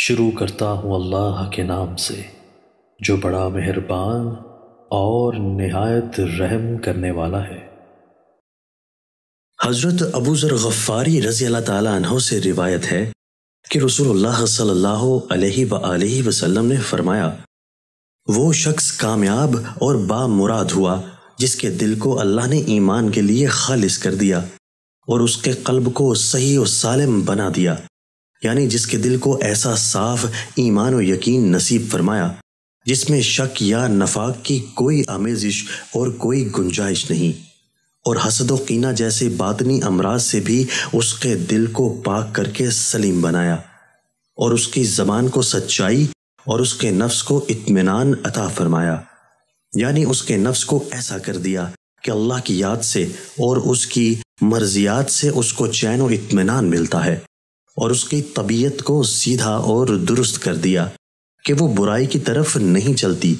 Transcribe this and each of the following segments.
शुरू करता हूँ अल्लाह के नाम से जो बड़ा मेहरबान और नहायत रहम करने वाला है हज़रत अबूज़र गफ़ारी रज़ी अल्लाह तहों से रिवायत है कि रसूलुल्लाह सल्लल्लाहु अलैहि वसल्लम ने फरमाया वो शख्स कामयाब और बामुराद हुआ जिसके दिल को अल्लाह ने ईमान के लिए खालिस कर दिया और उसके कल्ब को सही और सालिम बना दिया यानी जिसके दिल को ऐसा साफ ईमान और यकीन नसीब फरमाया जिसमें शक या नफाक की कोई आमेजिश और कोई गुंजाइश नहीं और हसद कीना जैसे बातनी अमराज से भी उसके दिल को पाक करके सलीम बनाया और उसकी जबान को सच्चाई और उसके नफ्स को इत्मीनान अता फरमाया यानी उसके नफ्स को ऐसा कर दिया कि अल्लाह की याद से और उसकी मर्जियात से उसको चैन और इत्मीनान मिलता है और उसकी तबीयत को सीधा और दुरुस्त कर दिया कि वो बुराई की तरफ नहीं चलती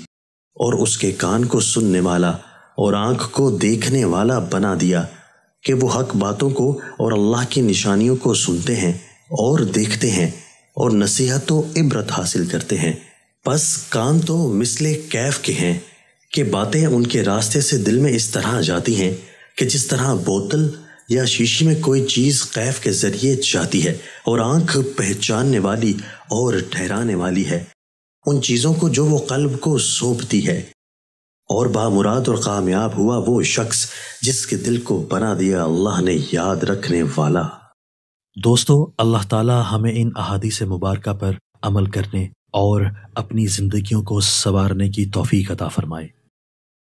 और उसके कान को सुनने वाला और आंख को देखने वाला बना दिया कि वो हक बातों को और अल्लाह की निशानियों को सुनते हैं और देखते हैं और नसीहत तो इबरत हासिल करते हैं बस कान तो मिसले कैफ के हैं कि बातें उनके रास्ते से दिल में इस तरह जाती हैं कि जिस तरह बोतल या शीशी में कोई चीज़ कैफ के जरिए जाती है और आंख पहचानने वाली और ठहराने वाली है उन चीज़ों को जो वो कल्ब को सौंपती है और बामुराद और कामयाब हुआ वो शख्स जिसके दिल को बना दिया अल्लाह ने याद रखने वाला दोस्तों अल्लाह ताला हमें इन अहादी से मुबारक पर अमल करने और अपनी ज़िंदगियों को संवारने की तोफ़ी अता फरमाए